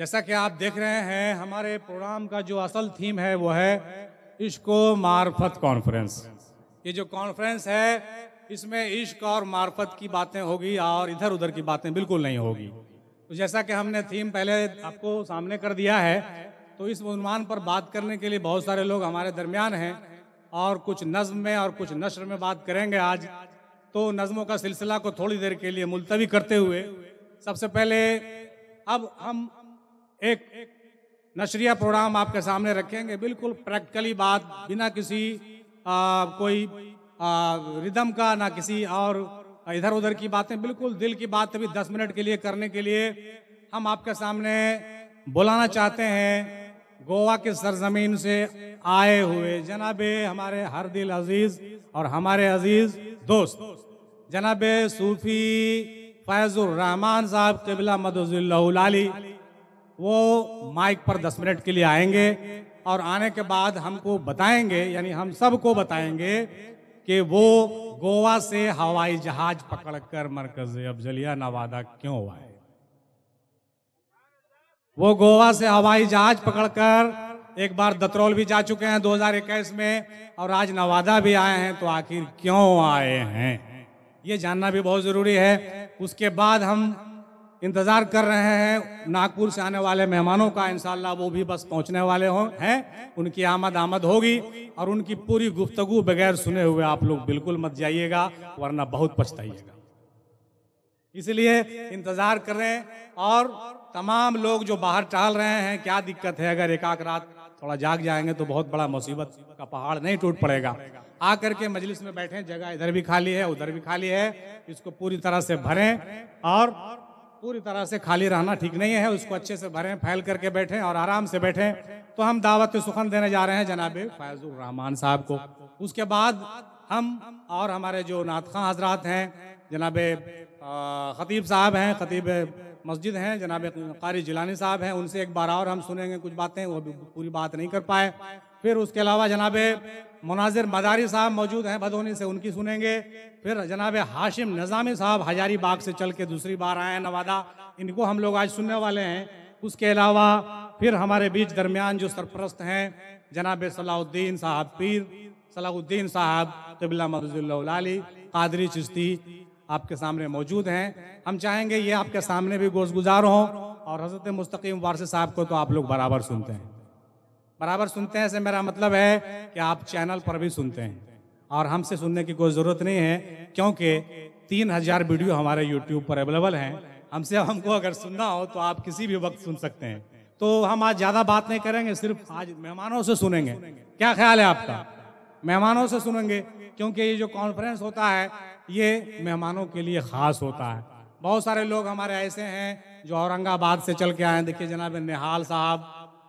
जैसा कि आप देख रहे हैं हमारे प्रोग्राम का जो असल थीम है वो है इश्को मार्फत कॉन्फ्रेंस ये जो कॉन्फ्रेंस है इसमें इश्क और मार्फत की बातें होगी और इधर उधर की बातें बिल्कुल नहीं होगी तो जैसा कि हमने थीम पहले आपको सामने कर दिया है तो इस उन्वान पर बात करने के लिए बहुत सारे लोग हमारे दरमियान हैं और कुछ नज्म में और कुछ नशर में बात करेंगे आज तो नज़मों का सिलसिला को थोड़ी देर के लिए मुलतवी करते हुए सबसे पहले अब हम एक नशरिया प्रोग्राम आपके सामने रखेंगे बिल्कुल प्रैक्टिकली बात बिना किसी आ, कोई रिदम का ना किसी और इधर उधर की बातें बिल्कुल दिल की बात अभी दस मिनट के लिए करने के लिए हम आपके सामने बुलाना चाहते हैं गोवा के सरजमीन से आए हुए जनाबे हमारे हर दिल अजीज और हमारे अजीज दोस्त जनाबे सूफी फैजुर रहमान साहब कबिला मदुजुल्लाली वो माइक पर 10 मिनट के लिए आएंगे और आने के बाद हमको बताएंगे यानी हम सबको बताएंगे कि वो गोवा से हवाई जहाज पकड़कर मरकज अफजलिया नवादा क्यों आए वो गोवा से हवाई जहाज पकड़कर एक बार दतरौल भी जा चुके हैं 2021 में और आज नवादा भी आए हैं तो आखिर क्यों आए हैं ये जानना भी बहुत जरूरी है उसके बाद हम इंतजार कर रहे हैं नागपुर से आने वाले मेहमानों का इंशाल्लाह वो भी बस पहुंचने वाले हों हैं उनकी आमद आमद होगी और उनकी पूरी गुफ्तगु बगैर सुने हुए आप लोग बिल्कुल मत जाइएगा वरना बहुत पछताइएगा इसलिए इंतजार कर रहे हैं और तमाम लोग जो बाहर टहल रहे हैं क्या दिक्कत है अगर एकाक रात थोड़ा जाग जाएंगे तो बहुत बड़ा मुसीबत का पहाड़ नहीं टूट पड़ेगा आ करके मजलिस में बैठे जगह इधर भी खाली है उधर भी खाली है इसको पूरी तरह से भरें और पूरी तरह से खाली रहना ठीक नहीं है उसको अच्छे से भरें फैल करके बैठें और आराम से बैठें तो हम दावत सुखन देने जा रहे हैं जनाब फैजुर रहमान साहब को उसके बाद हम और हमारे जो नात खां हजरात हैं जनाब खतीब साहब हैं खतीब मस्जिद हैं जनाब कारी जिलानी साहब हैं उनसे एक बार और हम सुनेंगे कुछ बातें वो भी पूरी बात नहीं कर पाए फिर उसके अलावा जनाब मुनाजिर मदारी साहब मौजूद हैं भदोनी से उनकी सुनेंगे फिर जनाब हाशिम नज़ामी साहब हजारी बाग से चल के दूसरी बार आए हैं नवादा इनको हम लोग आज सुनने वाले हैं उसके अलावा फिर हमारे बीच दरमियान जो सरपरस्त हैं जनाब सलाउद्दीन साहब पीर सलाउद्दीन साहब तबिला मरजुल्लाली कादरी चिश्ती आपके सामने मौजूद हैं हम चाहेंगे ये आपके सामने भी गोश गुजार हों और हजरत मुस्तकीम वारसी साहब को तो आप लोग बराबर सुनते हैं बराबर सुनते हैं से मेरा मतलब है कि आप चैनल पर भी सुनते हैं और हमसे सुनने की कोई ज़रूरत नहीं है क्योंकि तीन हजार वीडियो हमारे यूट्यूब पर अवेलेबल हैं हमसे हमको अगर सुनना हो तो आप किसी भी वक्त सुन सकते हैं तो हम आज ज़्यादा बात नहीं करेंगे सिर्फ आज मेहमानों से सुनेंगे क्या ख्याल है आपका मेहमानों से सुनेंगे क्योंकि ये जो कॉन्फ्रेंस होता है ये मेहमानों के लिए ख़ास होता है बहुत सारे लोग हमारे ऐसे हैं जो औरंगाबाद से चल के आए हैं देखिए जनाब निहाल साहब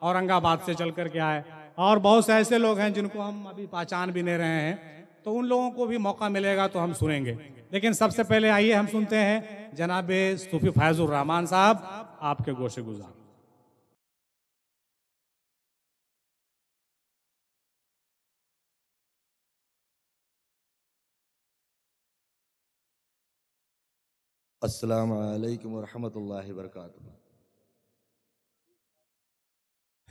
औरंगाबाद से चल करके आए और बहुत से ऐसे लोग हैं जिनको हम अभी पहचान भी नहीं रहे हैं तो उन लोगों को भी मौका मिलेगा तो हम सुनेंगे लेकिन सबसे पहले आइए हम सुनते हैं जनाब सूफी फैजुर रहमान साहब आपके गोशे गुजार असलकम वरहमल वर्का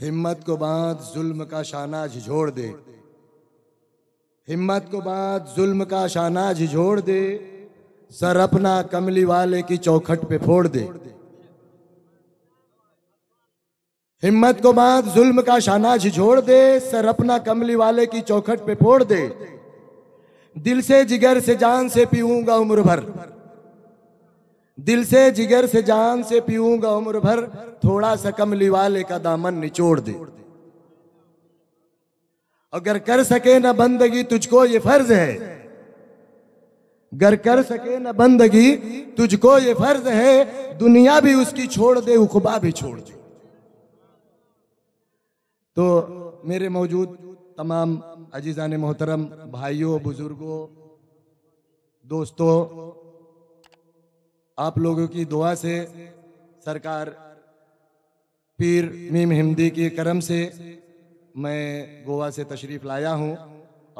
हिम्मत को बांध जुल्म का शाना झिझोड़ दे हिम्मत को बांध जुल्म का शाना झिझोड़ दे सर अपना कमली वाले की चौखट पे फोड़ दे हिम्मत को बांध जुल्म का शाना झिझोड़ दे सर अपना कमली वाले की चौखट पे फोड़ दे दिल से जिगर से जान से पीऊंगा उम्र भर दिल से जिगर से जान से पीऊंगा उम्र भर थोड़ा सा कमली वाले का दामन निचोड़ दे अगर कर सके ना बंदगी तुझको ये फर्ज है गर कर सके ना बंदगी तुझको ये फर्ज है दुनिया भी उसकी छोड़ दे उखबा भी छोड़ दे तो मेरे मौजूद तमाम अजीजा ने मोहतरम भाइयों बुजुर्गों दोस्तों आप लोगों की दुआ से सरकार पीर मीम हिमदी के करम से मैं गोवा से तशरीफ़ लाया हूँ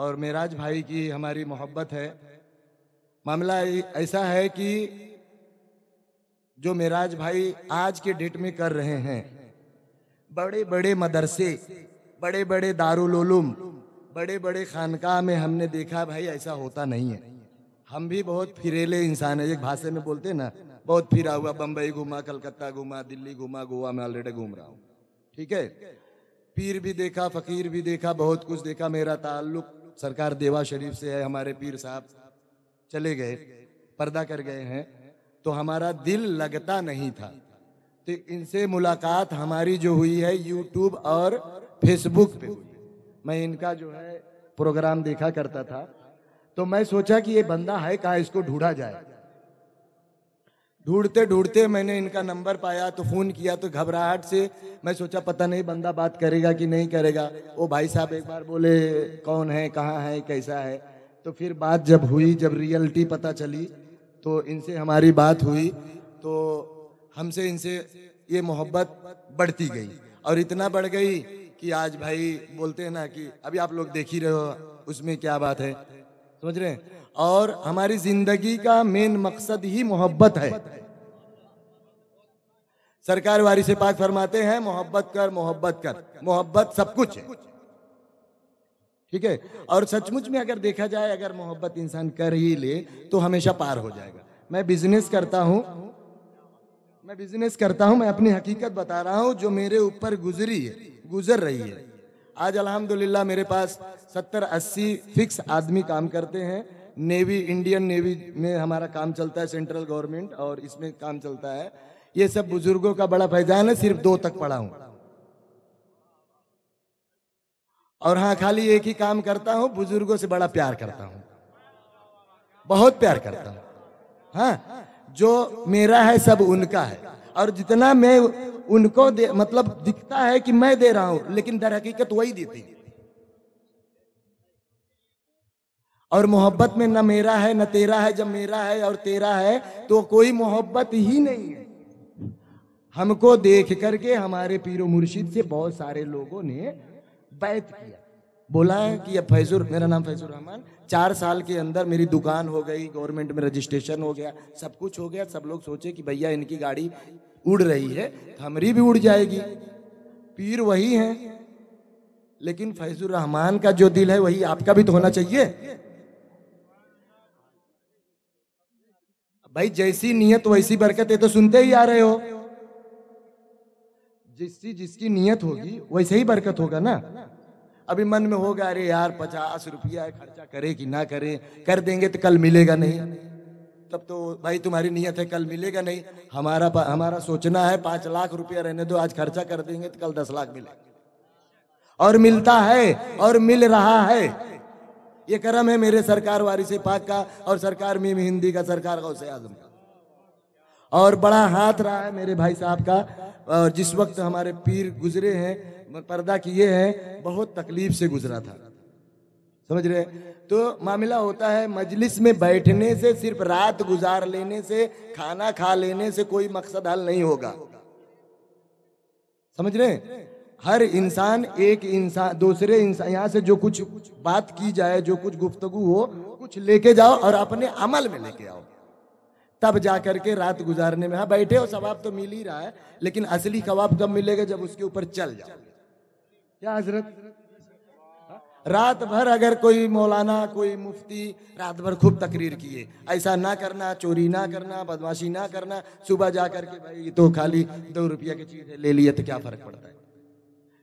और मेराज भाई की हमारी मोहब्बत है मामला ऐसा है कि जो मेराज भाई आज के डेट में कर रहे हैं बड़े बड़े मदरसे बड़े बड़े दारुलूम बड़े बड़े खानका में हमने देखा भाई ऐसा होता नहीं है हम भी बहुत फिरेले इंसान है एक भाषा में बोलते हैं ना बहुत फिरा हुआ बम्बई घूमा कलकत्ता घूमा दिल्ली घूमा गोवा में ऑलरेडी घूम रहा हूँ ठीक है पीर भी देखा फकीर भी देखा बहुत कुछ देखा मेरा ताल्लुक सरकार देवा शरीफ से है हमारे पीर साहब चले गए पर्दा कर गए हैं तो हमारा दिल लगता नहीं था तो इनसे मुलाकात हमारी जो हुई है यूट्यूब और फेसबुक पे मैं इनका जो है प्रोग्राम देखा करता था तो मैं सोचा कि ये बंदा है कहा इसको ढूंढा जाए ढूंढते ढूंढते मैंने इनका नंबर पाया तो फ़ोन किया तो घबराहट से मैं सोचा पता नहीं बंदा बात करेगा कि नहीं करेगा वो भाई साहब एक बार बोले कौन है कहाँ है कैसा है तो फिर बात जब हुई जब रियलिटी पता चली तो इनसे हमारी बात हुई तो हमसे इनसे ये मोहब्बत बढ़ती गई और इतना बढ़ गई कि आज भाई बोलते हैं ना कि अभी आप लोग देख ही रहे हो उसमें क्या बात है समझ रहे हैं और हमारी जिंदगी का मेन मकसद ही मोहब्बत है सरकार वारी से पाक फरमाते हैं मोहब्बत कर मोहब्बत कर मोहब्बत सब कुछ है ठीक है और सचमुच में अगर देखा जाए अगर मोहब्बत इंसान कर ही ले तो हमेशा पार हो जाएगा मैं बिजनेस करता हूँ मैं बिजनेस करता हूं मैं अपनी हकीकत बता रहा हूं जो मेरे ऊपर गुजरी है गुजर रही है आज अल्हम्दुलिल्लाह मेरे पास सत्तर अस्सी फिक्स आदमी काम करते हैं नेवी इंडियन नेवी में हमारा काम चलता है सेंट्रल गवर्नमेंट और इसमें काम चलता है ये सब बुजुर्गों का बड़ा फैजान है सिर्फ दो तक पढ़ा हूं और हाँ खाली एक ही काम करता हूं बुजुर्गों से बड़ा प्यार करता हूं बहुत प्यार करता हूं हाँ जो मेरा है सब उनका है और जितना मैं उनको दे मतलब दिखता है कि मैं दे रहा हूं लेकिन दर हकीकत वही देती और मोहब्बत में ना मेरा है ना तेरा है जब मेरा है और तेरा है तो कोई मोहब्बत ही नहीं है हमको देख करके हमारे पीरो मुर्शिद से बहुत सारे लोगों ने बैत किया बोला है कि अब फैजुर मेरा नाम फैजुर रहमान चार साल के अंदर मेरी दुकान हो गई गवर्नमेंट में रजिस्ट्रेशन हो गया सब कुछ हो गया सब लोग सोचे कि भैया इनकी गाड़ी उड़ रही है हमारी भी उड़ जाएगी पीर वही है लेकिन फैजुर रहमान का जो दिल है वही आपका भी तो होना चाहिए भाई जैसी नीयत वैसी बरकत है तो सुनते ही आ रहे हो जिसकी जिसकी नीयत होगी वैसे ही बरकत होगा ना अभी मन में होगा अरे यार पचास रुपया खर्चा करे कि ना करे कर देंगे तो कल मिलेगा नहीं तब तो भाई तुम्हारी नीयत है कल मिलेगा नहीं हमारा हमारा सोचना है पांच लाख रुपया रहने दो आज खर्चा कर देंगे तो कल दस लाख मिलेगा और मिलता है और मिल रहा है ये कर्म है मेरे सरकार से पाक का और सरकार मीम हिंदी का सरकार गौसे आजम का और बड़ा हाथ रहा है मेरे भाई साहब का और जिस वक्त हमारे पीर गुजरे हैं मगर पर्दा किए हैं बहुत तकलीफ से गुजरा था समझ रहे तो मामला होता है मजलिस में बैठने से सिर्फ रात गुजार लेने से खाना खा लेने से कोई मकसद हल नहीं होगा समझ रहे हर इंसान एक इंसान दूसरे इंसान यहाँ से जो कुछ बात की जाए जो कुछ गुफ्तगु हो कुछ लेके जाओ और अपने अमल में लेके आओ तब जा करके रात गुजारने में हाँ बैठे हो सवाब तो मिल ही रहा है लेकिन असली कबाब कब मिलेगा जब उसके ऊपर चल जाओ क्या हजरत रात भर अगर कोई मौलाना कोई मुफ्ती रात भर खूब तकरीर किए ऐसा ना करना चोरी ना करना बदमाशी ना करना सुबह जा करके भाई तो खाली दो रुपया की चीज ले लिए तो क्या फर्क पड़ता है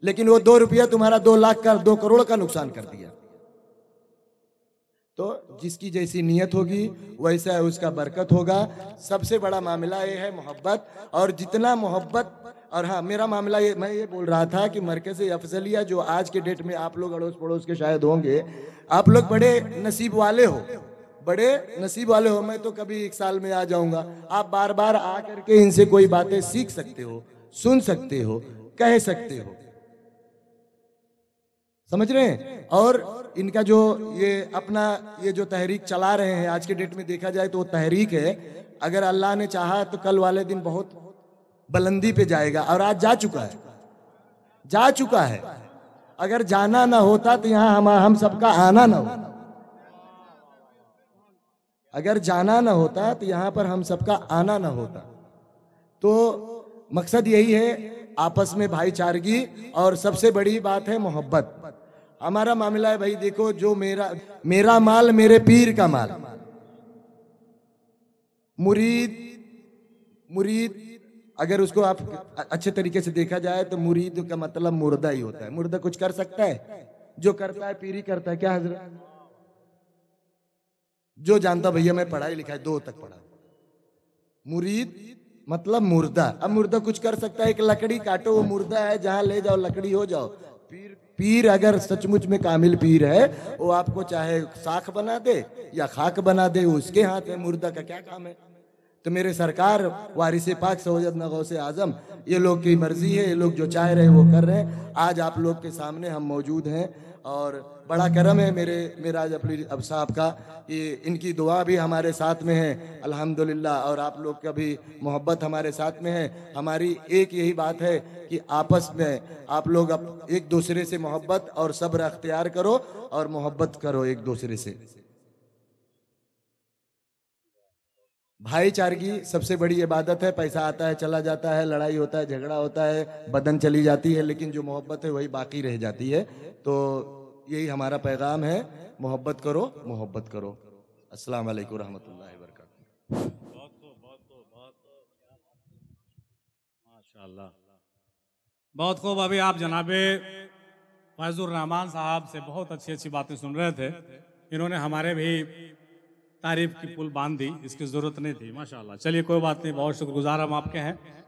लेकिन वो दो रुपया तुम्हारा दो लाख का दो करोड़ का नुकसान कर दिया तो जिसकी जैसी नीयत होगी वैसा उसका बरकत होगा सबसे बड़ा मामला ये है मोहब्बत और जितना मोहब्बत और हाँ मेरा मामला ये मैं ये बोल रहा था कि मरकज अफजलिया जो आज के डेट में आप लोग अड़ोस पड़ोस के शायद होंगे आप लोग बड़े नसीब वाले हो बड़े नसीब वाले हो मैं तो कभी एक साल में आ जाऊंगा आप बार बार आ करके इनसे कोई बातें सीख सकते हो सुन सकते हो कह सकते हो समझ रहे हैं और इनका जो ये अपना ये जो तहरीक चला रहे हैं आज के डेट में देखा जाए तो वो तहरीक है अगर अल्लाह ने चाहा तो कल वाले दिन बहुत बुलंदी पे जाएगा और आज जा चुका है जा चुका है अगर जाना ना होता तो यहां हम हम सबका आना ना होता अगर जाना ना होता तो यहां पर हम सबका आना ना होता तो मकसद यही है आपस में भाईचारगी और सबसे बड़ी बात है मोहब्बत हमारा मामला है भाई देखो जो मेरा मेरा माल मेरे पीर का माल मुरीद मुरीद अगर उसको आप अच्छे तरीके से देखा जाए तो मुरीद का मतलब मुर्दा ही होता है मुर्दा कुछ कर सकता है जो करता है पीरी करता है क्या हजरत जो जानता भैया मैं पढ़ाई लिखाई दो तक पढ़ा मुरीद मतलब मुर्दा अब मुर्दा कुछ कर सकता है एक लकड़ी काटो वो मुर्दा है जहां ले जाओ लकड़ी हो जाओ पीर पीर अगर सचमुच में कामिल पीर है वो आपको चाहे साख बना दे या खाक बना दे उसके हाथ में मुर्दा का क्या काम है तो मेरे सरकार वारिस पाक सऊजत नगौ से आज़म ये लोग की मर्ज़ी है ये लोग जो चाह रहे वो कर रहे हैं आज आप लोग के सामने हम मौजूद हैं और बड़ा करम है मेरे मेरा अपनी अब साहब का ये इनकी दुआ भी हमारे साथ में है अल्हम्दुलिल्लाह और आप लोग का भी मोहब्बत हमारे साथ में है हमारी एक यही बात है कि आपस में आप लोग अब एक दूसरे से मोहब्बत और सब्र अख्तियार करो और मोहब्बत करो एक दूसरे से भाईचारगी सबसे बड़ी इबादत है पैसा आता है चला जाता है लड़ाई होता है झगड़ा होता है बदन चली जाती है लेकिन जो मोहब्बत है वही बाकी रह जाती है तो यही हमारा पैगाम है मोहब्बत करो मोहब्बत करो अस्सलाम वालेकुम रहमतुल्लाहि व बरकातहू बहुत खूब अभी आप जनाबे फैजुर रहमान साहब से बहुत अच्छी अच्छी बातें सुन रहे थे इन्होंने हमारे भी तारीफ की पुल बांध दी इसकी ज़रूरत नहीं थी माशाल्लाह चलिए कोई बात नहीं बहुत शुक्रगुजार हम आपके हैं